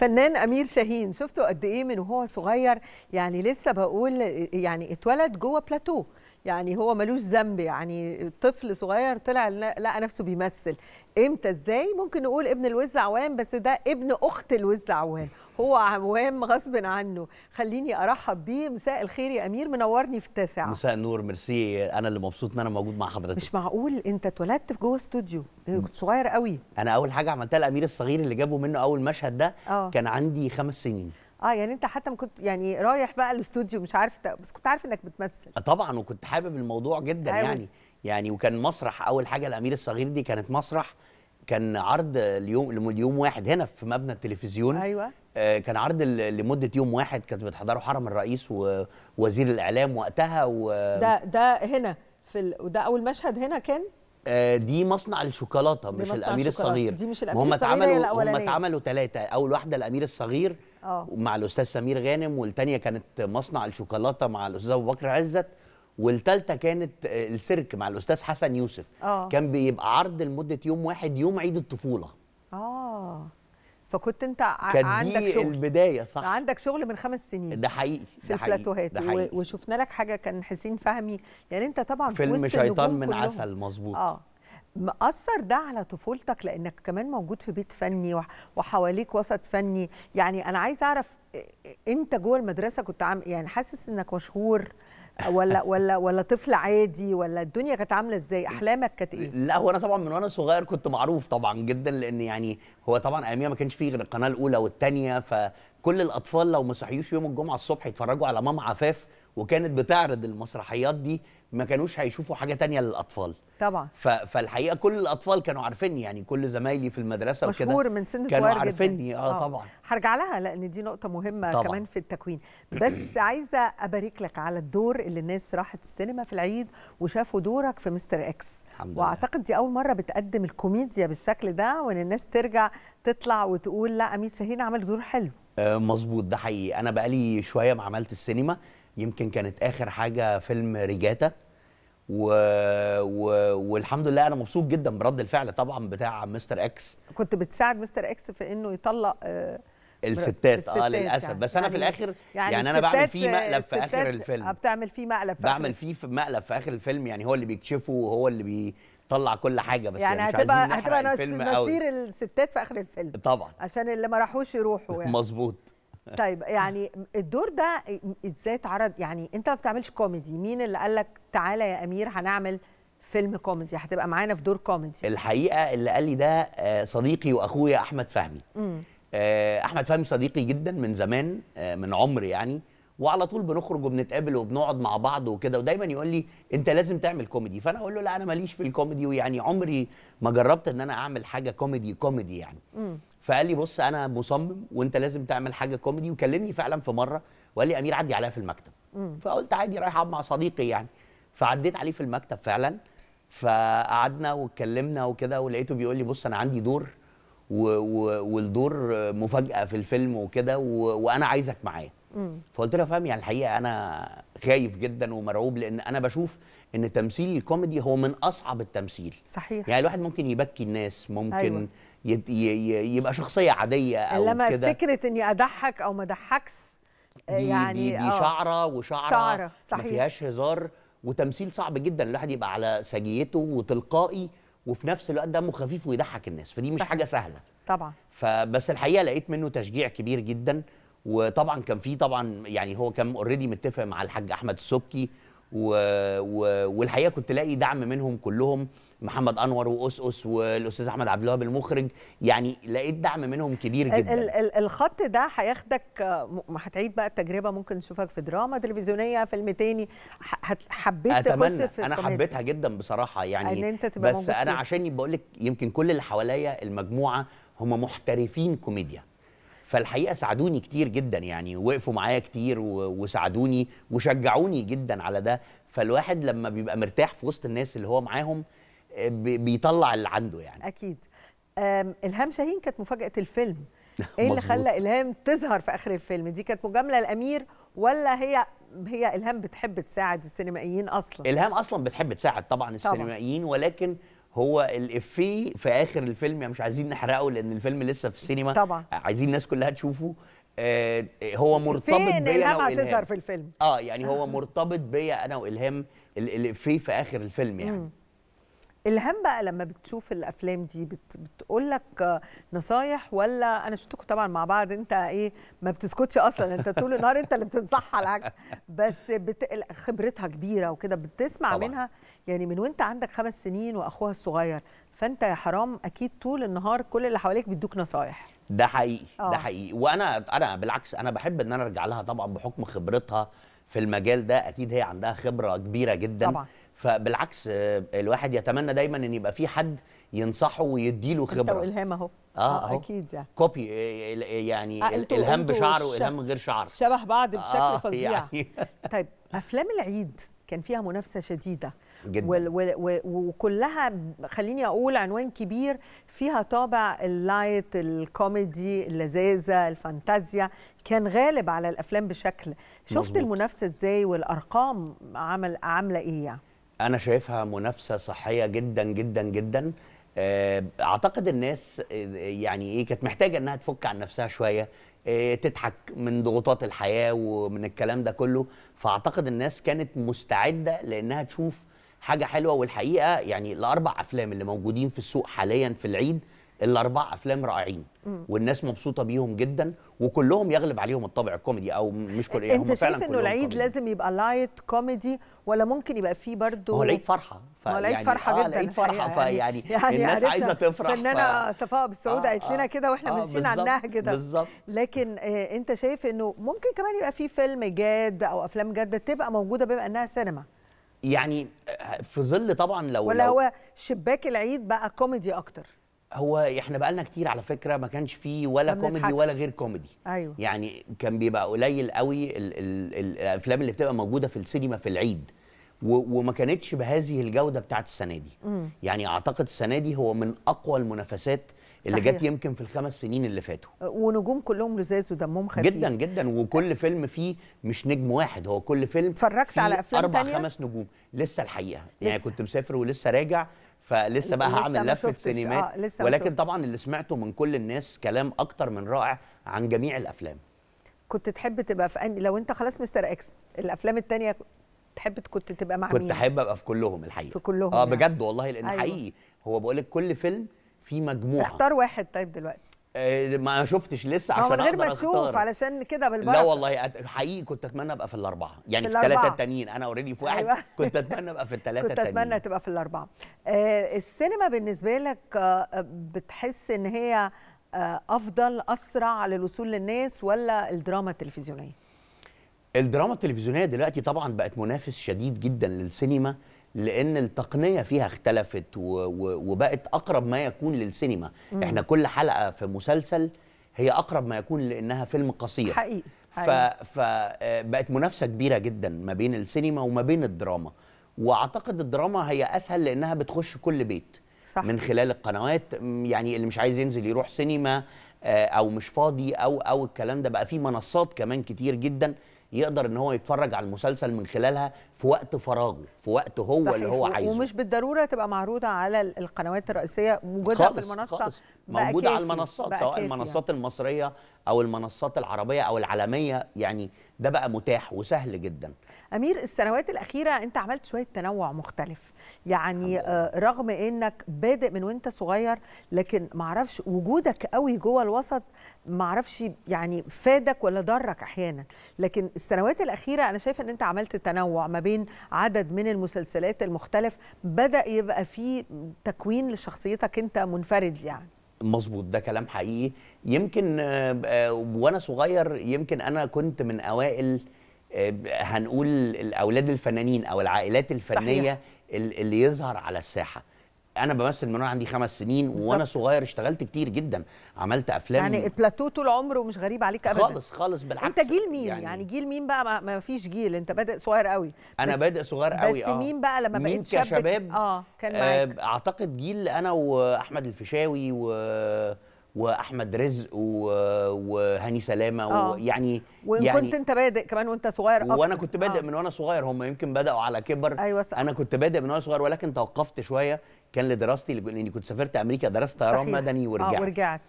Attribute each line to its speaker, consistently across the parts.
Speaker 1: فنان امير شاهين شفته قد ايه من وهو صغير يعني لسه بقول يعني اتولد جوه بلاتو يعني هو ملوش ذنب يعني طفل صغير طلع لقى نفسه بيمثل امتى ازاي ممكن نقول ابن الوز عوام بس ده ابن اخت الوز عوام هو عوام غصب عنه خليني ارحب بيه مساء الخير يا امير منورني في التاسعه
Speaker 2: مساء النور ميرسي انا اللي مبسوط ان انا موجود مع حضرتك مش معقول انت اتولدت في جوه استوديو كنت صغير قوي انا اول حاجه عملتها الامير الصغير اللي جابه منه اول مشهد ده أوه. كان عندي خمس سنين
Speaker 1: اه يعني انت حتى ما كنت يعني رايح بقى الاستوديو مش عارف بس كنت عارف انك بتمثل
Speaker 2: آه، طبعا وكنت حابب الموضوع جدا أيوة. يعني يعني وكان مسرح اول حاجه الامير الصغير دي كانت مسرح كان عرض اليوم ليوم واحد هنا في مبنى التلفزيون ايوه آه، كان عرض لمده يوم واحد كانت بتحضره حرم الرئيس ووزير الاعلام وقتها و ده
Speaker 1: ده هنا في ال... وده اول مشهد هنا كان
Speaker 2: آه، دي مصنع الشوكولاته مش مصنع الامير الشوكولاتة. الصغير دي مش الامير هم الصغير اتعملوا هم اتعملوا ثلاثه اول واحده الامير الصغير أوه. مع الاستاذ سمير غانم والثانيه كانت مصنع الشوكولاته مع الاستاذ ابو بكر عزت والثالثه كانت آه، السيرك مع الاستاذ حسن يوسف أوه. كان بيبقى عرض لمده يوم واحد يوم عيد الطفوله
Speaker 1: اه فكنت انت كان عندك دي شغل البدايه صح عندك شغل من خمس سنين ده حقيقي في البلاتوهات وشفنا لك حاجه كان حسين فهمي يعني انت طبعا فيلم شيطان من عسل مظبوط اه مأثر ده على طفولتك لأنك كمان موجود في بيت فني وحواليك وسط فني يعني أنا عايز أعرف أنت جوه المدرسة كنت عام يعني حاسس أنك مشهور ولا ولا ولا طفل عادي ولا الدنيا كانت عامله ازاي احلامك كانت ايه
Speaker 2: لا هو انا طبعا من وانا صغير كنت معروف طبعا جدا لان يعني هو طبعا اياميها ما كانش فيه غير القناه الاولى والثانيه فكل الاطفال لو ما صحيوش يوم الجمعه الصبح يتفرجوا على ماما عفاف وكانت بتعرض المسرحيات دي ما كانوش هيشوفوا حاجه تانية للاطفال طبعا فالحقيقه كل الاطفال كانوا عارفيني يعني كل زمايلي في المدرسه وكده مشهور من سن صغير كانوا عارفيني آه،, اه طبعا
Speaker 1: هرجع لها لان دي نقطه مهمه طبعا. كمان في التكوين بس عايزه ابارك لك على الدور اللي الناس راحت السينما في العيد وشافوا دورك في مستر اكس الحمد واعتقد دي اول مره بتقدم الكوميديا بالشكل ده وان الناس ترجع تطلع وتقول لا امير شاهين عمل دور حلو
Speaker 2: آه، مظبوط ده حقيقي انا بقالي شويه ما عملت السينما يمكن كانت اخر حاجه فيلم ريجاتا و... و... والحمد لله انا مبسوط جدا برد الفعل طبعا بتاع مستر اكس
Speaker 1: كنت بتساعد مستر اكس في انه يطلق آه، الستات اه للاسف يعني. بس انا في يعني الاخر يعني, يعني انا بعمل فيه مقلب في اخر الفيلم آه، بتعمل فيه مقلب في بعمل
Speaker 2: فيه في مقلب في اخر الفيلم يعني هو اللي بيكشفه وهو اللي بي طلع كل حاجه بس يعني, يعني مش هتبقى عايزين هتبقى الفيلم نصير
Speaker 1: الستات في اخر الفيلم طبعا عشان اللي ما راحوش يروحوا يعني
Speaker 2: مظبوط طيب
Speaker 1: يعني الدور ده ازاي اتعرض يعني انت ما بتعملش كوميدي مين اللي قال لك تعالى يا امير هنعمل فيلم كوميدي هتبقى معانا في دور كوميدي
Speaker 2: الحقيقه اللي قال لي ده آه، صديقي واخويا احمد فهمي آه، احمد فهمي صديقي جدا من زمان آه، من عمر يعني وعلى طول بنخرج وبنتقابل وبنقعد مع بعض وكده ودايما يقول لي انت لازم تعمل كوميدي فانا اقول له لا انا ماليش في الكوميدي ويعني عمري ما جربت ان انا اعمل حاجه كوميدي كوميدي يعني م. فقال لي بص انا مصمم وانت لازم تعمل حاجه كوميدي وكلمني فعلا في مره وقال لي امير عدي عليا في المكتب مم. فقلت عادي رايح اقعد مع صديقي يعني فعديت عليه في المكتب فعلا فقعدنا واتكلمنا وكده ولقيته بيقول لي بص انا عندي دور و... و... والدور مفاجاه في الفيلم وكده وانا عايزك معايا فقلت له فاهم يعني الحقيقه انا خايف جدا ومرعوب لان انا بشوف ان تمثيل الكوميدي هو من اصعب التمثيل صحيح يعني الواحد ممكن يبكي الناس ممكن أيوة. يبقى شخصيه عاديه او كده انما
Speaker 1: فكره اني اضحك او ما اضحكش آه، دي يعني دي, دي آه.
Speaker 2: شعره وشعره شعره صحيح ما فيهاش هزار وتمثيل صعب جدا الواحد يبقى على سجيته وتلقائي وفي نفس الوقت دمه خفيف ويضحك الناس فدي مش صحيح. حاجه سهله طبعا فبس الحقيقه لقيت منه تشجيع كبير جدا وطبعا كان في طبعا يعني هو كان اوريدي متفق مع الحاج احمد السبكي و... و... والحقيقه كنت لاقي دعم منهم كلهم محمد انور واس اس والاستاذ احمد عبد الوهاب المخرج يعني لقيت دعم منهم كبير جدا ال...
Speaker 1: ال... الخط ده هياخدك هتعيد بقى التجربه ممكن نشوفك في دراما تلفزيونيه فيلم تاني ح... حبيت أتمنى. تخش في انا حبيتها
Speaker 2: جدا بصراحه يعني أن انت تبقى بس انا عشان بقول لك يمكن كل اللي حواليا المجموعه هم محترفين كوميديا فالحقيقه ساعدوني كتير جدا يعني وقفوا معايا كتير وساعدوني وشجعوني جدا على ده فالواحد لما بيبقى مرتاح في وسط الناس اللي هو معاهم آه، بيطلع اللي عنده يعني
Speaker 1: اكيد الهام شاهين كانت مفاجاه الفيلم ايه اللي خلى الهام تظهر في اخر الفيلم دي كانت مجامله الامير ولا هي هي الهام بتحب تساعد السينمائيين اصلا الهام
Speaker 2: اصلا بتحب تساعد طبعا السينمائيين ولكن هو الافيه في اخر الفيلم يعني مش عايزين نحرقه لان الفيلم لسه في السينما طبعا عايزين الناس كلها تشوفه آه، هو مرتبط بيا انا والهام في
Speaker 1: الفيلم اه يعني هو آه.
Speaker 2: مرتبط بيا انا والهام الافيه في اخر الفيلم يعني
Speaker 1: الهام بقى لما بتشوف الافلام دي بتقول لك نصايح ولا انا شفتكم طبعا مع بعض انت ايه ما بتسكتش اصلا انت طول النهار انت اللي بتنصحها العكس بس بت... خبرتها كبيره وكده بتسمع طبعا. منها يعني من وانت عندك خمس سنين واخوها الصغير فانت يا حرام اكيد طول النهار كل اللي حواليك بيدوك نصايح
Speaker 2: ده حقيقي أوه. ده آه. حقيقي وانا انا بالعكس انا بحب ان انا ارجع لها طبعا بحكم خبرتها في المجال ده اكيد هي عندها خبره كبيره جدا طبعا. فبالعكس آه، الواحد يتمنى دايما ان يبقى في حد ينصحه ويديله خبره انت
Speaker 1: والهام اهو آه،, اه اهو اكيد يعني
Speaker 2: كوبي يعني آه الهام بشعر والهام غير شعر شبه بعض بشكل آه فظيع يعني
Speaker 1: طيب افلام العيد كان فيها منافسه شديده جدا. و- و- وكلها خليني اقول عنوان كبير فيها طابع اللايت الكوميدي اللذاذه الفانتازيا كان غالب على الافلام بشكل شفت مزبوط. المنافسه ازاي والارقام عمل عامله ايه يعني
Speaker 2: انا شايفها منافسه صحيه جدا جدا جدا آه، اعتقد الناس آه، يعني ايه كانت محتاجه انها تفك عن نفسها شويه آه، تضحك من ضغوطات الحياه ومن الكلام ده كله فاعتقد الناس كانت مستعده لانها تشوف حاجه حلوه والحقيقه يعني الاربع افلام اللي موجودين في السوق حاليا في العيد الاربع افلام رائعين والناس مبسوطه بيهم جدا وكلهم يغلب عليهم الطابع الكوميدي او مش كل يعني هم فعلا انت شايف انه العيد كوميدي.
Speaker 1: لازم يبقى لايت كوميدي ولا ممكن يبقى فيه برضه هو العيد فرحه ف... هو العيد يعني فرحه آه جدا العيد فرحه فيعني يعني الناس عايزه تفرح فنانه صفاء بالسعود آه، قالت آه لنا كده واحنا آه ماشيين على النهج ده بالظبط لكن آه انت شايف انه ممكن كمان يبقى فيه فيلم جاد او افلام جاده تبقى موجوده بما انها سينما
Speaker 2: يعني في ظل طبعا لو ولا لو هو
Speaker 1: شباك العيد بقى كوميدي اكتر
Speaker 2: هو احنا بقالنا كتير على فكره ما كانش فيه ولا كوميدي ولا غير كوميدي أيوة. يعني كان بيبقى قليل قوي الـ الـ الـ الافلام اللي بتبقى موجوده في السينما في العيد وما كانتش بهذه الجوده بتاعت السنه دي م. يعني اعتقد السنه دي هو من اقوى المنافسات اللي صحيح. جت يمكن في الخمس سنين اللي فاتوا
Speaker 1: أه، ونجوم كلهم لزاز ودمهم خفيف جدا
Speaker 2: جدا وكل فيلم فيه مش نجم واحد هو كل فيلم اتفرجت على افلام اربع تانية؟ خمس نجوم لسه الحقيقه يعني لسه. يعني كنت مسافر ولسه راجع فلسه بقى هعمل لفه سينمات آه لسه ولكن طبعا اللي سمعته من كل الناس كلام اكتر من رائع عن جميع الافلام
Speaker 1: كنت تحب تبقى في أن... لو انت خلاص مستر اكس الافلام الثانيه تحب كنت تبقى مع كنت مين؟ كنت
Speaker 2: احب ابقى في كلهم الحقيقه في كلهم اه يعني. بجد والله لان أيوة. حقيقي هو بقول لك كل فيلم في مجموعه اختار
Speaker 1: واحد طيب دلوقتي
Speaker 2: آه، ما شفتش لسه عشان من غير ما تشوف علشان
Speaker 1: كده بالبركه لا والله
Speaker 2: حقيقي كنت اتمنى ابقى في الاربعه يعني في, الثلاثه التانيين انا اوريدي في واحد أيوة. كنت اتمنى ابقى في الثلاثه التانيين كنت اتمنى تبقى
Speaker 1: في الاربعه آه، السينما بالنسبه لك آه، بتحس ان هي افضل اسرع للوصول للناس ولا الدراما التلفزيونيه
Speaker 2: الدراما التلفزيونيه دلوقتي طبعا بقت منافس شديد جدا للسينما لان التقنيه فيها اختلفت وبقت اقرب ما يكون للسينما مم. احنا كل حلقه في مسلسل هي اقرب ما يكون لانها فيلم قصير حقيقي, حقيقي. فبقت آه، منافسه كبيره جدا ما بين السينما وما بين الدراما واعتقد الدراما هي اسهل لانها بتخش كل بيت صح. من خلال القنوات يعني اللي مش عايز ينزل يروح سينما آه، او مش فاضي او او الكلام ده بقى في منصات كمان كتير جدا يقدر ان هو يتفرج على المسلسل من خلالها في وقت فراغه في وقت هو صحيح. اللي هو عايزه ومش
Speaker 1: بالضروره تبقى معروضه على القنوات الرئيسيه موجوده في المنصه خالص. موجوده على المنصات سواء يعني. المنصات
Speaker 2: المصريه او المنصات العربيه او العالميه يعني ده بقى متاح وسهل جدا
Speaker 1: امير السنوات الاخيره انت عملت شويه تنوع مختلف يعني آه، رغم انك بادئ من وانت صغير لكن معرفش وجودك قوي جوه الوسط معرفش يعني فادك ولا ضرك احيانا لكن السنوات الاخيره انا شايفه ان انت عملت تنوع ما بين عدد من المسلسلات المختلف بدا يبقى في تكوين لشخصيتك انت منفرد يعني
Speaker 2: مظبوط ده كلام حقيقي يمكن آه، آه، وانا صغير يمكن انا كنت من اوائل هنقول الاولاد الفنانين او العائلات الفنيه صحيح. اللي يظهر على الساحه انا بمثل من وانا عندي خمس سنين بالزبط. وانا صغير اشتغلت كتير جدا عملت افلام يعني
Speaker 1: البلاتو طول عمره مش غريب عليك ابدا خالص خالص بالعكس انت جيل مين يعني, يعني جيل مين بقى ما فيش جيل انت بادئ صغير قوي انا بادئ صغير قوي بس اه بس مين بقى لما مين بقيت شاب كشباب اه كان معاك
Speaker 2: آه، اعتقد جيل انا واحمد الفيشاوي و واحمد رزق وهاني سلامه آه. ويعني وكنت يعني, يعني
Speaker 1: انت بادئ كمان وانت صغير أفضل. وانا كنت
Speaker 2: بادئ آه. من وانا صغير هم يمكن بداوا على كبر أيوة صح. انا كنت بادئ من وانا صغير ولكن توقفت شويه كان لدراستي لاني كنت سافرت امريكا درست طيران مدني آه، ورجعت آه ورجعت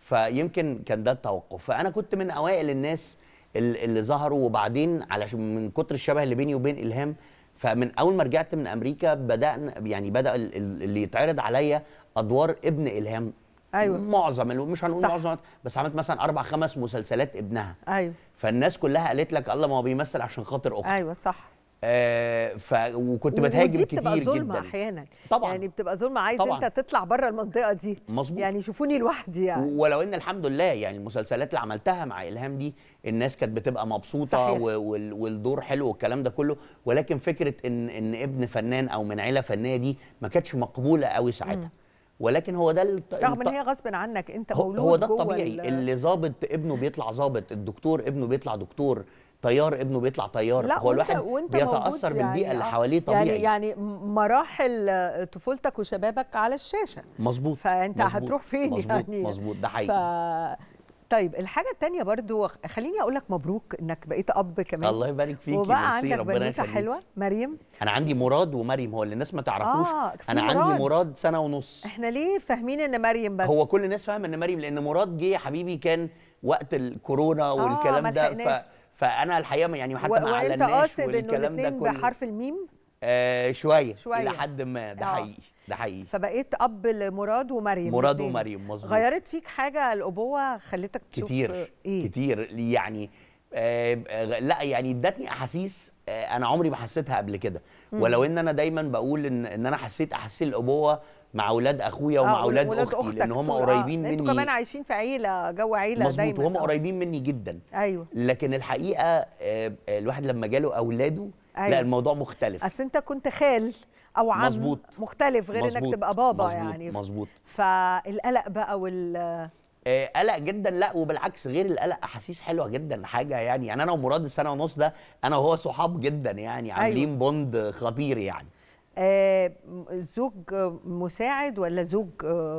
Speaker 2: فيمكن كان ده التوقف فانا كنت من اوائل الناس اللي ظهروا وبعدين علشان من كتر الشبه اللي بيني وبين الهام فمن اول ما رجعت من امريكا بدانا يعني بدا اللي يتعرض عليا ادوار ابن الهام ايوه معظم مش هنقول صح. معظم بس عملت مثلا اربع خمس مسلسلات ابنها ايوه فالناس كلها قالت لك الله ما هو بيمثل عشان خاطر اخته ايوه صح آه ف وكنت بتهاجم كتير بتبقى ظلمة
Speaker 1: احيانا طبعا يعني بتبقى ظلم عايز طبعاً. انت تطلع بره المنطقه دي مظبوط يعني شوفوني لوحدي يعني
Speaker 2: ولو ان الحمد لله يعني المسلسلات اللي عملتها مع الهام دي الناس كانت بتبقى مبسوطه وال والدور حلو والكلام ده كله ولكن فكره ان ان ابن فنان او من عيله فنيه دي ما كانتش مقبوله قوي ساعتها م. ولكن هو ده الط... رغم ان
Speaker 1: هي غصب عنك انت مولود هو ده الطبيعي
Speaker 2: اللي ظابط ابنه بيطلع ظابط الدكتور ابنه بيطلع دكتور طيار ابنه بيطلع طيار لا هو الواحد وانت بيتاثر يعني بالبيئه اللي آه، حواليه يعني طبيعي يعني
Speaker 1: يعني مراحل طفولتك وشبابك على الشاشه
Speaker 2: مظبوط فانت مزبوط هتروح فين مزبوط يعني مظبوط ده حقيقي
Speaker 1: ف... طيب الحاجه التانية برضو خليني اقول لك مبروك انك بقيت اب كمان الله
Speaker 2: يبارك فيكي وبقى عندك بنوته حلوه مريم انا عندي مراد ومريم هو اللي الناس ما تعرفوش آه انا مراد. عندي مراد سنه ونص
Speaker 1: احنا ليه فاهمين ان مريم بس هو
Speaker 2: كل الناس فاهمه ان مريم لان مراد جه يا حبيبي كان وقت الكورونا آه، والكلام آه ده ف... فانا الحقيقه يعني حتى و... ما اعلناش والكلام ده كله بحرف
Speaker 1: الميم آه شويه شويه الى حد ما ده آه. حقيقي ده حقيقي فبقيت اب لمراد ومريم مراد ومريم مظبوط غيرت فيك حاجه الابوه خلتك تشوف كتير
Speaker 2: إيه؟ كتير يعني آه لا يعني ادتني احاسيس آه انا عمري ما حسيتها قبل كده ولو ان انا دايما بقول ان ان انا حسيت احاسيس الابوه مع اولاد اخويا ومع آه، اولاد اختي أختك لان هم آه، قريبين مني انتوا كمان
Speaker 1: عايشين في عيله جو عيله مظبوط دايما وهم آه. قريبين
Speaker 2: مني جدا ايوه لكن الحقيقه آه الواحد لما جاله اولاده أيوة. لا الموضوع مختلف اصل
Speaker 1: انت كنت خال او عم مزبوط. مختلف غير مزبوط. انك تبقى بابا مزبوط. يعني مظبوط فالقلق بقى وال آه، قلق جدا لا
Speaker 2: وبالعكس غير القلق احاسيس حلوه جدا حاجه يعني يعني انا ومراد السنه ونص ده انا وهو صحاب جدا يعني أيوه. عاملين أيوة. بوند خطير يعني
Speaker 1: آه، زوج مساعد ولا زوج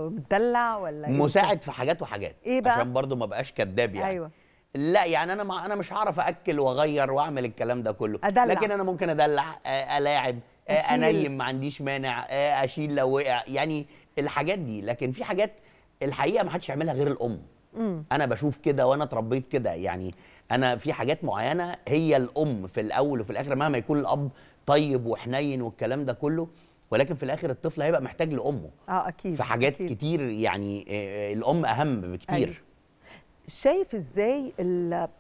Speaker 1: مدلع ولا إيه؟
Speaker 2: مساعد في حاجات وحاجات إيه بقى؟ عشان برضو ما بقاش كذاب يعني أيوة. لا يعني انا انا مش هعرف اكل واغير واعمل الكلام ده كله أدلع. لكن انا ممكن ادلع آه، الاعب آه، انيم ما عنديش مانع آه، اشيل لو وقع يعني الحاجات دي لكن في حاجات الحقيقه ما حدش يعملها غير الام مم. انا بشوف كده وانا اتربيت كده يعني انا في حاجات معينه هي الام في الاول وفي الاخر مهما يكون الاب طيب وحنين والكلام ده كله ولكن في الاخر الطفل هيبقى محتاج لامه اه اكيد في حاجات أكيد. كتير يعني آه، الام اهم بكتير أيوه.
Speaker 1: شايف ازاي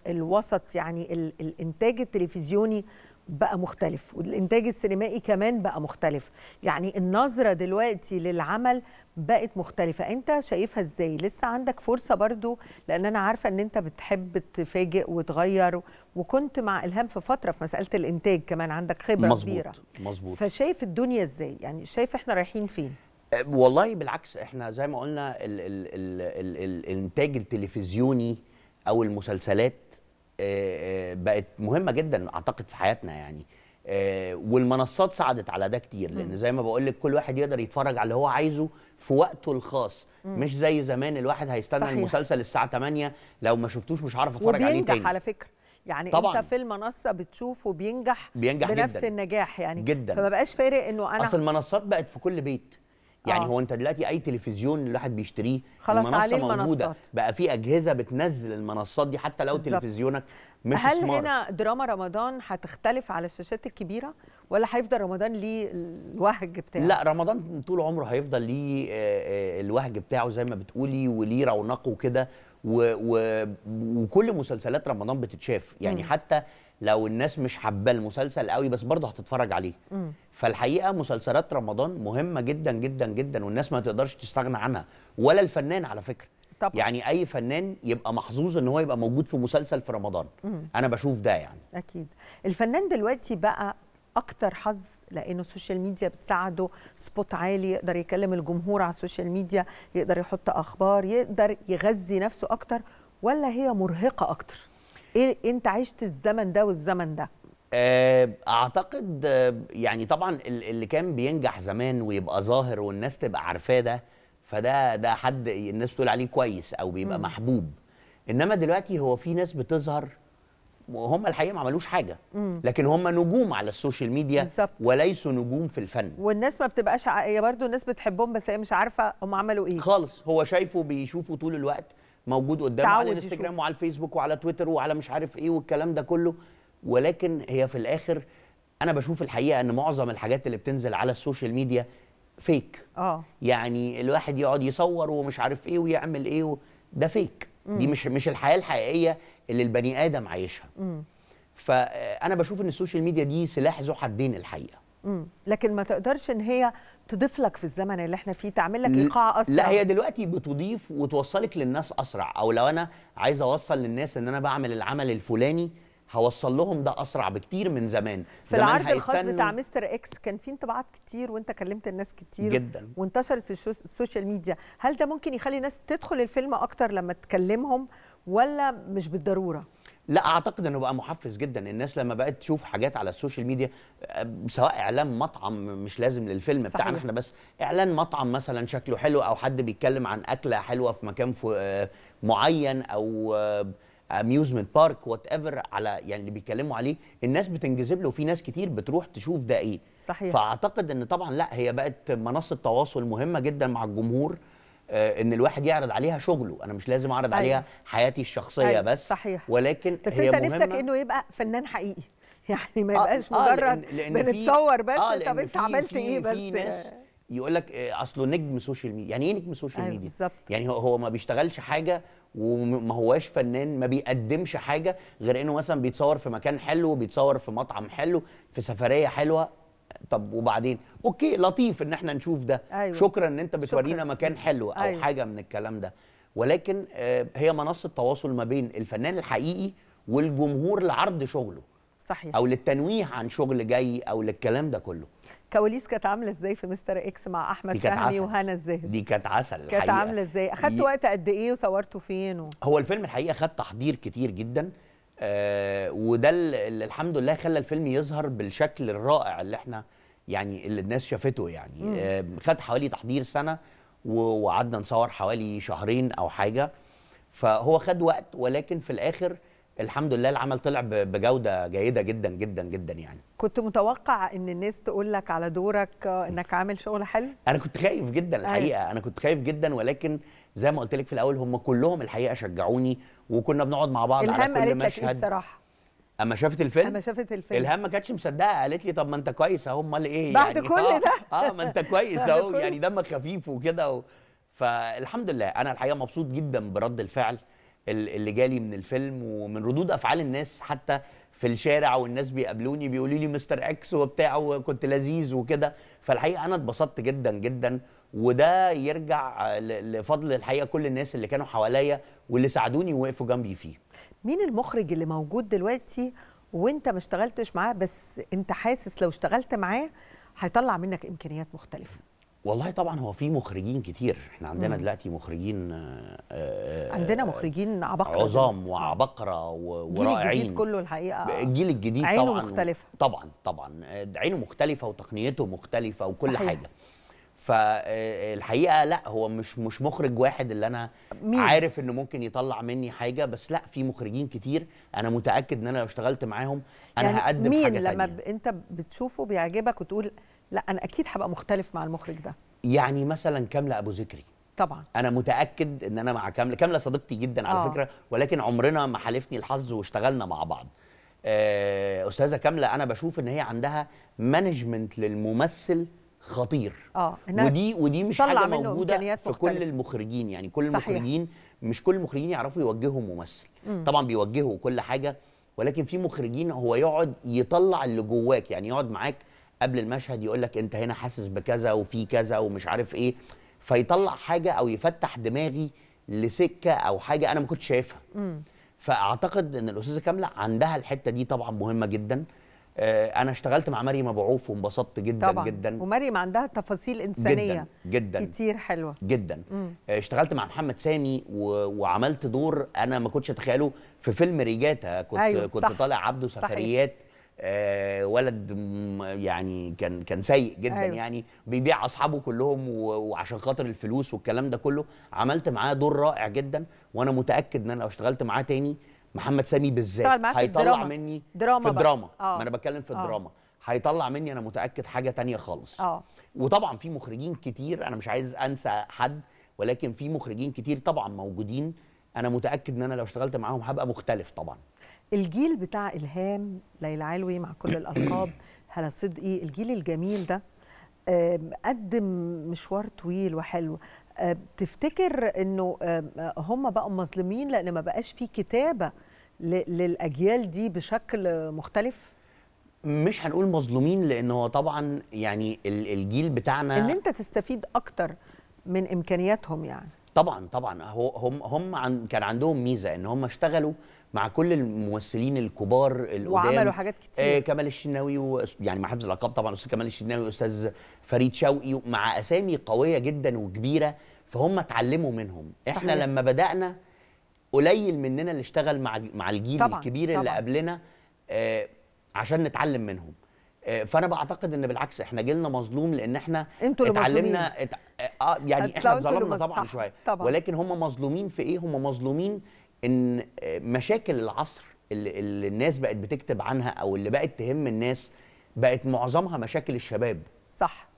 Speaker 1: الوسط يعني الانتاج التلفزيوني بقى مختلف والانتاج السينمائي كمان بقى مختلف يعني النظره دلوقتي للعمل بقت مختلفه انت شايفها ازاي لسه عندك فرصه برضو لان انا عارفه ان انت بتحب تفاجئ وتغير وكنت مع الهام في فتره في مساله الانتاج كمان عندك خبره مزبوط. كبيره مظبوط فشايف الدنيا ازاي يعني شايف احنا رايحين فين
Speaker 2: أه، والله بالعكس احنا زي ما قلنا ال ال ال الانتاج التلفزيوني او المسلسلات آه، آه، بقت مهمه جدا اعتقد في حياتنا يعني آه، والمنصات ساعدت على ده كتير لان زي ما بقول لك كل واحد يقدر يتفرج على اللي هو عايزه في وقته الخاص مش زي زمان الواحد هيستنى صحيح. المسلسل الساعه 8 لو ما شفتوش مش هعرف اتفرج عليه تاني على
Speaker 1: فكره يعني طبعًا. انت في المنصه بتشوفه بينجح, بينجح بنفس جداً. النجاح يعني جدا فما بقاش فارق انه انا اصل
Speaker 2: المنصات بقت في كل بيت يعني آه. هو انت دلوقتي اي تلفزيون الواحد بيشتريه خلاص المنصه موجوده المنصات. بقى في اجهزه بتنزل المنصات دي حتى لو بالزبط. تلفزيونك مش هل سمارت. هنا
Speaker 1: دراما رمضان هتختلف على الشاشات الكبيره ولا هيفضل رمضان ليه الوهج بتاعه لا
Speaker 2: رمضان طول عمره هيفضل ليه آه، آه، الوهج بتاعه زي ما بتقولي وليه رونقه كده و... و... وكل مسلسلات رمضان بتتشاف يعني م. حتى لو الناس مش حابه المسلسل قوي بس برضه هتتفرج عليه مم. فالحقيقه مسلسلات رمضان مهمه جدا جدا جدا والناس ما تقدرش تستغنى عنها ولا الفنان على فكره طبعا. يعني اي فنان يبقى محظوظ ان هو يبقى موجود في مسلسل في رمضان مم. انا بشوف ده يعني
Speaker 1: اكيد الفنان دلوقتي بقى اكتر حظ لانه السوشيال ميديا بتساعده سبوت عالي يقدر يكلم الجمهور على السوشيال ميديا يقدر يحط اخبار يقدر يغذي نفسه اكتر ولا هي مرهقه اكتر ايه انت عشت الزمن ده والزمن ده آه،
Speaker 2: اعتقد آه، يعني طبعا اللي كان بينجح زمان ويبقى ظاهر والناس تبقى عارفاه ده فده ده حد الناس تقول عليه كويس او بيبقى م. محبوب انما دلوقتي هو في ناس بتظهر وهم الحقيقه ما عملوش حاجه مم. لكن هم نجوم على السوشيال ميديا بالزبط. وليسوا نجوم في الفن
Speaker 1: والناس ما بتبقاش هي برضو الناس بتحبهم بس هي مش عارفه هم عملوا ايه خالص هو شايفه بيشوفه طول الوقت موجود قدامه على الانستجرام
Speaker 2: وعلى الفيسبوك وعلى تويتر وعلى مش عارف ايه والكلام ده كله ولكن هي في الاخر انا بشوف الحقيقه ان معظم الحاجات اللي بتنزل على السوشيال ميديا فيك اه يعني الواحد يقعد يصور ومش عارف ايه ويعمل ايه و... ده فيك مم. دي مش مش الحياه الحقيقيه اللي البني ادم عايشها مم. فانا بشوف ان السوشيال ميديا دي سلاح ذو حدين الحقيقه
Speaker 1: مم. لكن ما تقدرش ان هي تضيف لك في الزمن اللي احنا فيه تعمل لك ايقاع اسرع لا هي
Speaker 2: دلوقتي بتضيف وتوصلك للناس اسرع او لو انا عايز اوصل للناس ان انا بعمل العمل الفلاني هوصل لهم ده اسرع بكتير من زمان
Speaker 1: في زمان العرض الخاص بتاع مستر اكس كان في انطباعات كتير وانت كلمت الناس كتير جدا وانتشرت في السوشيال ميديا هل ده ممكن يخلي الناس تدخل الفيلم اكتر لما تكلمهم ولا مش بالضروره
Speaker 2: لا اعتقد انه بقى محفز جدا الناس لما بقت تشوف حاجات على السوشيال ميديا آه، سواء اعلان مطعم مش لازم للفيلم صحيح. بتاعنا احنا بس اعلان مطعم مثلا شكله حلو او حد بيتكلم عن اكله حلوه في مكان آه، معين او اميوزمنت بارك وات ايفر على يعني اللي بيتكلموا عليه الناس بتنجذب له وفي ناس كتير بتروح تشوف ده ايه صحيح فاعتقد ان طبعا لا هي بقت منصه تواصل مهمه جدا مع الجمهور آه، ان الواحد يعرض عليها شغله انا مش لازم اعرض أيوة. عليها حياتي الشخصيه أيوة. بس صحيح. ولكن بس هي انت مهمة. نفسك انه
Speaker 1: يبقى فنان حقيقي يعني ما آه، يبقاش آه مجرد آه لأن بنتصور بس آه طب انت عملت ايه بس في ناس
Speaker 2: يقول لك آه، اصله نجم سوشيال ميديا يعني ايه نجم سوشيال أيوة ميديا يعني يعني هو ما بيشتغلش حاجه وما هواش فنان ما بيقدمش حاجه غير انه مثلا بيتصور في مكان حلو بيتصور في مطعم حلو في سفريه حلوه طب وبعدين اوكي لطيف ان احنا نشوف ده أيوة. شكرا ان انت بتورينا شكرا. مكان حلو او أيوة. حاجه من الكلام ده ولكن آه، هي منصه تواصل ما بين الفنان الحقيقي والجمهور لعرض شغله صحيح او للتنويه عن شغل جاي او للكلام ده كله
Speaker 1: كواليس كانت عامله ازاي في مستر اكس مع احمد فهمي وهنا الزاهد
Speaker 2: دي كانت عسل كانت عامله
Speaker 1: ازاي اخدت وقت قد ايه وصورته فين و...
Speaker 2: هو الفيلم الحقيقه خد تحضير كتير جدا آه وده اللي الحمد لله خلى الفيلم يظهر بالشكل الرائع اللي احنا يعني اللي الناس شافته يعني آه خد حوالي تحضير سنه وقعدنا نصور حوالي شهرين او حاجه فهو خد وقت ولكن في الاخر الحمد لله العمل طلع بجوده جيده جدا جدا جدا يعني
Speaker 1: كنت متوقع ان الناس تقول لك على دورك آه، انك عامل شغل حلو
Speaker 2: انا كنت خايف جدا الحقيقه أيوة. انا كنت خايف جدا ولكن زي ما قلت لك في الاول هم كلهم الحقيقه شجعوني وكنا بنقعد مع بعض على كل إيه مشهد الصراحه اما شافت الفيلم اما شافت الفيلم الهام ما كانتش مصدقه قالت لي طب ما انت كويس اهو امال ايه بعد يعني؟ كل آه، ده اه ما انت كويس اهو يعني دمك خفيف وكده و... فالحمد لله انا الحقيقه مبسوط جدا برد الفعل اللي جالي من الفيلم ومن ردود افعال الناس حتى في الشارع والناس بيقابلوني بيقولوا لي مستر اكس وبتاع وكنت لذيذ وكده فالحقيقه انا اتبسطت جدا جدا وده يرجع لفضل الحقيقه كل الناس اللي كانوا حواليا واللي ساعدوني ووقفوا
Speaker 1: جنبي فيه مين المخرج اللي موجود دلوقتي وانت ما اشتغلتش معاه بس انت حاسس لو اشتغلت معاه هيطلع منك امكانيات مختلفه
Speaker 2: والله طبعا هو في مخرجين كتير احنا عندنا مم. دلوقتي مخرجين آآ آه، آآ آه، عندنا مخرجين
Speaker 1: عباقره عظام
Speaker 2: وعباقره ورائعين الجيل الجديد كله
Speaker 1: الحقيقه الجيل
Speaker 2: الجديد عينه طبعا مختلفه طبعا طبعا عينه مختلفه وتقنيته مختلفه وكل صحيح. حاجه فالحقيقه لا هو مش مش مخرج واحد اللي انا مين؟ عارف انه ممكن يطلع مني حاجه بس لا في مخرجين كتير انا متاكد ان انا لو اشتغلت معاهم انا يعني هقدم مين حاجه مين لما ب...
Speaker 1: انت بتشوفه بيعجبك وتقول لا انا اكيد هبقى مختلف مع المخرج ده
Speaker 2: يعني مثلا كامله ابو ذكري طبعا انا متاكد ان انا مع كامله كامله صديقتي جدا على أوه. فكره ولكن عمرنا ما حالفني الحظ واشتغلنا مع بعض آه، استاذه كامله انا بشوف ان هي عندها مانجمنت للممثل خطير
Speaker 1: اه ودي ودي مش حاجه موجوده
Speaker 2: في كل المخرجين يعني كل صحيح. المخرجين مش كل المخرجين يعرفوا يوجهوا ممثل مم. طبعا بيوجهوا كل حاجه ولكن في مخرجين هو يقعد يطلع اللي جواك يعني يقعد معاك قبل المشهد يقول لك انت هنا حاسس بكذا وفي كذا ومش عارف ايه فيطلع حاجه او يفتح دماغي لسكه او حاجه انا ما كنتش شايفها فاعتقد ان الاستاذه كامله عندها الحته دي طبعا مهمه جدا آه، انا اشتغلت مع مريم ابو عوف وانبسطت جدا طبعا. جدا
Speaker 1: ومريم عندها تفاصيل انسانيه جدا, جدا كتير حلوه
Speaker 2: جدا مم. آه، اشتغلت مع محمد سامي و... وعملت دور انا ما كنتش اتخيله في فيلم ريجاتا كنت أيوة كنت صح. طالع عبده سفريات آه ولد يعني كان كان سيء جدا أيوة. يعني بيبيع اصحابه كلهم وعشان خاطر الفلوس والكلام ده كله عملت معاه دور رائع جدا وانا متاكد ان انا لو اشتغلت معاه تاني محمد سامي بالذات هيطلع مني
Speaker 1: دراما في الدراما اه. ما انا بتكلم
Speaker 2: في اه. الدراما هيطلع مني انا متاكد حاجه تانية خالص أوه. وطبعا في مخرجين كتير انا مش عايز انسى حد ولكن في مخرجين كتير طبعا موجودين انا متاكد ان انا لو اشتغلت معاهم هبقى مختلف طبعا
Speaker 1: الجيل بتاع الهام ليلى علوي مع كل الالقاب هلا صدقي الجيل الجميل ده قدم مشوار طويل وحلو آه، تفتكر انه آه، هم بقوا مظلومين لان ما بقاش في كتابه للاجيال دي بشكل مختلف مش
Speaker 2: هنقول مظلومين لان هو طبعا يعني الجيل بتاعنا ان انت
Speaker 1: تستفيد اكتر من امكانياتهم يعني
Speaker 2: طبعا طبعا هو هم هم عن كان عندهم ميزه ان هم اشتغلوا مع كل الممثلين الكبار القدام وعملوا حاجات كتير آه كمال الشناوي يعني مع حفظ الالقاب طبعا استاذ كمال الشناوي واستاذ فريد شوقي مع اسامي قويه جدا وكبيره فهم اتعلموا منهم احنا لما بدانا قليل مننا اللي اشتغل مع مع الجيل طبعًا الكبير طبعًا. اللي قبلنا آه عشان نتعلم منهم آه، فانا بعتقد ان بالعكس احنا جيلنا مظلوم لان احنا انتوا اتعلمنا ات... اه, آه، يعني احنا اتظلمنا طبعا شويه ولكن هم مظلومين في ايه هم مظلومين ان آه، مشاكل العصر اللي, اللي الناس بقت بتكتب عنها او اللي بقت تهم الناس بقت معظمها مشاكل الشباب صح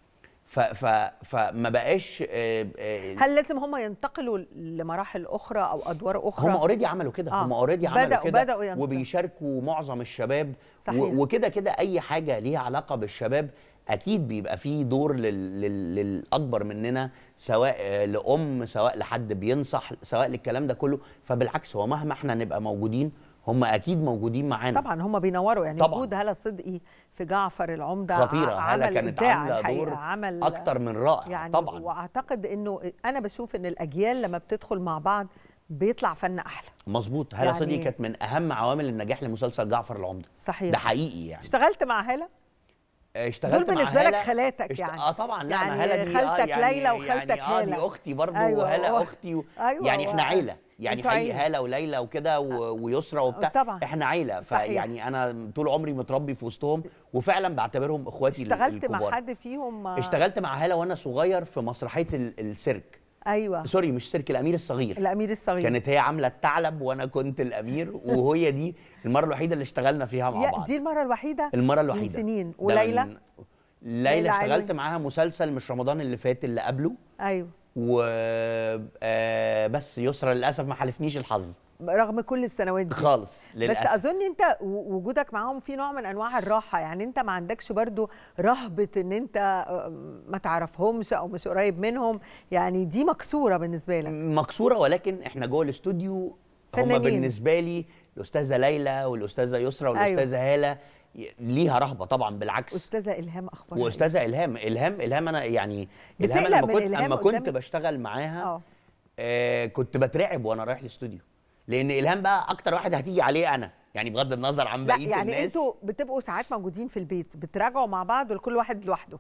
Speaker 2: ف ف فما بقاش آه، آه، هل
Speaker 1: لازم هم ينتقلوا لمراحل اخرى او ادوار اخرى هم اوريدي عملوا
Speaker 2: كده آه. هم اوريدي عملوا كده وبيشاركوا معظم الشباب وكده كده اي حاجه ليها علاقه بالشباب اكيد بيبقى فيه دور لل... لل... للاكبر مننا سواء آه، لام سواء لحد بينصح سواء للكلام ده كله فبالعكس هو مهما احنا نبقى موجودين هم اكيد موجودين معانا طبعا
Speaker 1: هم بينوروا يعني طبعا. وجود هلا صدقي في جعفر العمده خطيره هلا كانت عامله دور عمل اكتر من رائع يعني طبعا واعتقد انه انا بشوف ان الاجيال لما بتدخل مع بعض بيطلع فن احلى
Speaker 2: مظبوط هلا يعني صدقي كانت من اهم عوامل النجاح لمسلسل جعفر العمده صحيح ده حقيقي يعني
Speaker 1: اشتغلت مع هلا
Speaker 2: اشتغلت دول بالنسبه لك خالاتك يعني اه طبعا لا يعني هلا دي آه، خالتك آه يعني ليلى وخالتك يعني آه دي اختي برضه أيوة وهلا أيوة. اختي و...
Speaker 1: أيوة يعني احنا أيوة. عيله يعني حقيقي هاله
Speaker 2: وليلى وكده آه. ويسرى وبتاع طبعا. احنا عيله فيعني انا طول عمري متربي في وسطهم وفعلا بعتبرهم اخواتي اشتغلت الكبار. مع حد
Speaker 1: فيهم آه، اشتغلت
Speaker 2: مع هاله وانا صغير في مسرحيه السيرك
Speaker 1: ايوه سوري
Speaker 2: مش سيرك الامير الصغير
Speaker 1: الامير الصغير كانت
Speaker 2: هي عامله الثعلب وانا كنت الامير وهي دي المره الوحيده اللي اشتغلنا فيها مع بعض دي
Speaker 1: المره الوحيده المره الوحيده من سنين وليلى
Speaker 2: ليلى اشتغلت معاها مسلسل مش رمضان اللي فات اللي قبله ايوه وبس يسرى للاسف ما حالفنيش الحظ رغم كل
Speaker 1: السنوات دي خالص للأسف. بس اظن انت وجودك معاهم في نوع من انواع الراحه يعني انت ما عندكش برضو رهبه ان انت آه، ما تعرفهمش او مش قريب منهم يعني دي مكسوره بالنسبه لك
Speaker 2: مكسوره ولكن احنا جوه الاستوديو هم بالنسبه لي الاستاذه ليلى والاستاذه يسرى والاستاذه أيوه. هاله ليها رهبه طبعا بالعكس استاذه الهام اخبارها إيه؟ واستاذه الهام الهام الهام انا يعني الهام انا لما كنت لما كنت بشتغل معاها آه. آه كنت بترعب وانا رايح الاستوديو لان الهام بقى اكتر واحد هتيجي عليه انا يعني بغض النظر عن بقيه يعني الناس يعني انتوا
Speaker 1: بتبقوا ساعات موجودين في البيت بتراجعوا مع بعض ولا كل واحد لوحده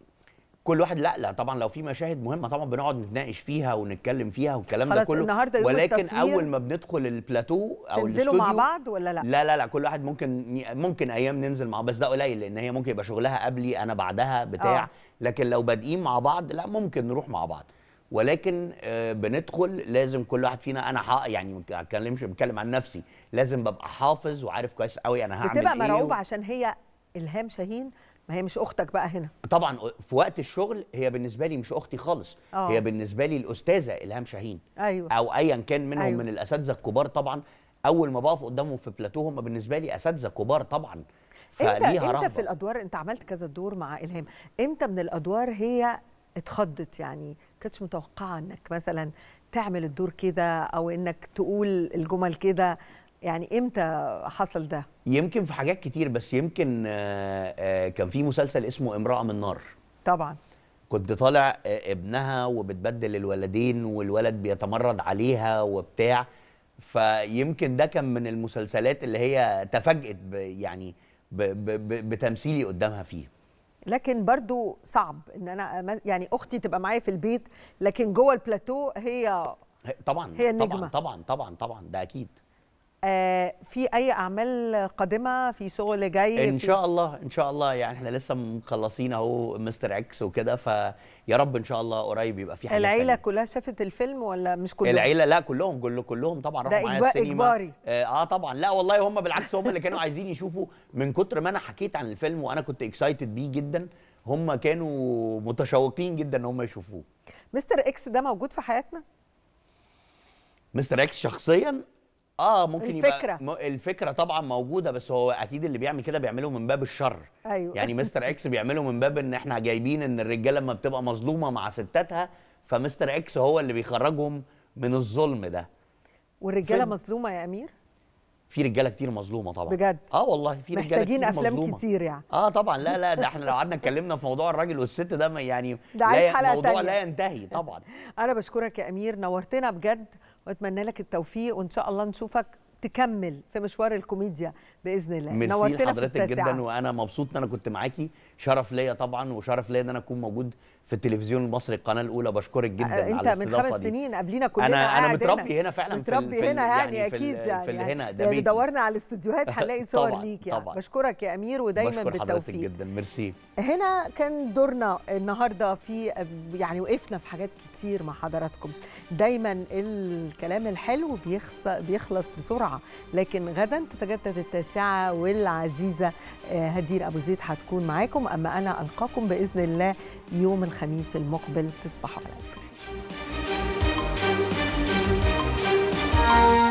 Speaker 2: كل واحد لا لا طبعا لو في مشاهد مهمه طبعا بنقعد نتناقش فيها ونتكلم فيها والكلام ده كله النهاردة ولكن اول ما بندخل البلاتو او الاستوديو مع بعض ولا لا لا لا لا كل واحد ممكن ممكن ايام ننزل مع بس ده قليل لان هي ممكن يبقى شغلها قبلي انا بعدها بتاع أوه. لكن لو بادئين مع بعض لا ممكن نروح مع بعض ولكن آه، بندخل لازم كل واحد فينا انا حق يعني ما اتكلمش بتكلم عن نفسي لازم ببقى حافظ وعارف كويس قوي انا هعمل ايه بتبقى مرعوب و...
Speaker 1: عشان هي الهام شاهين ما هي مش اختك بقى هنا
Speaker 2: طبعا في وقت الشغل هي بالنسبه لي مش اختي خالص أوه. هي بالنسبه لي الاستاذه الهام شاهين أيوة. او ايا كان منهم أيوة. من الاساتذه الكبار طبعا اول ما بقف قدامهم في بلاتو هم بالنسبه لي اساتذه كبار طبعا فليها انت, انت في
Speaker 1: الادوار انت عملت كذا دور مع الهام امتى من الادوار هي اتخضت يعني كانتش متوقعه انك مثلا تعمل الدور كده او انك تقول الجمل كده يعني امتى حصل ده
Speaker 2: يمكن في حاجات كتير بس يمكن آه، آه، كان في مسلسل اسمه امراه من نار طبعا كنت طالع آه، ابنها وبتبدل الولدين والولد بيتمرد عليها وبتاع فيمكن ده كان من المسلسلات اللي هي تفاجئت يعني بتمثيلي قدامها فيه
Speaker 1: لكن برضو صعب ان انا يعني اختي تبقى معايا في البيت لكن جوه البلاتو هي
Speaker 2: طبعا هي النجمه طبعا طبعا طبعا ده اكيد
Speaker 1: آه، في اي اعمال قادمه في شغل جاي ان شاء
Speaker 2: الله ان شاء الله يعني احنا لسه مخلصين اهو مستر اكس وكده فيا رب ان شاء الله قريب يبقى في حاجه العيله
Speaker 1: تانية. كلها شافت الفيلم ولا مش كلهم العيله
Speaker 2: لا كلهم كل كلهم طبعا راحوا معايا السينما إجباري. آه،, اه طبعا لا والله هم بالعكس هم اللي كانوا عايزين يشوفوا من كتر ما انا حكيت عن الفيلم وانا كنت اكسايتد بيه جدا هم كانوا متشوقين جدا ان هم يشوفوه
Speaker 1: مستر اكس ده موجود في حياتنا
Speaker 2: مستر اكس شخصيا
Speaker 1: اه ممكن الفكرة.
Speaker 2: يبقى الفكره طبعا موجوده بس هو اكيد اللي بيعمل كده بيعمله من باب الشر أيوة. يعني مستر اكس بيعمله من باب ان احنا جايبين ان الرجاله لما بتبقى مظلومه مع ستاتها فمستر اكس هو اللي بيخرجهم من الظلم ده
Speaker 1: والرجاله مظلومه يا امير
Speaker 2: في رجاله كتير مظلومه طبعا بجد اه والله في رجاله محتاجين افلام مظلومة. كتير يعني اه طبعا لا لا ده احنا لو قعدنا اتكلمنا في موضوع الراجل والست ده يعني ده عايز حلقه الموضوع تانية. لا ينتهي طبعا
Speaker 1: انا بشكرك يا امير نورتنا بجد واتمنى لك التوفيق وان شاء الله نشوفك تكمل في مشوار الكوميديا باذن الله ميرسي لحضرتك جدا
Speaker 2: وانا مبسوط ان انا كنت معاكي شرف ليا طبعا وشرف ليا ان انا اكون موجود في التلفزيون المصري القناه الاولى بشكرك جدا أه، على انت من خمس سنين قبلينا كلنا انا انا متربي هنا, هنا فعلا متربي في هنا يعني, اكيد في يعني في يعني هنا ده يعني دورنا
Speaker 1: على الاستوديوهات هنلاقي صور ليك يعني طبعًا. بشكرك يا امير ودايما بشكر بالتوفيق حضرتك جدا ميرسي هنا كان دورنا النهارده في يعني وقفنا في حاجات كتير مع حضراتكم دايما الكلام الحلو بيخلص بسرعه لكن غدا تتجدد التاسعه والعزيزه آه، هدير ابو زيد هتكون معاكم اما انا القاكم باذن الله يوم الخميس المقبل تصبحوا على خير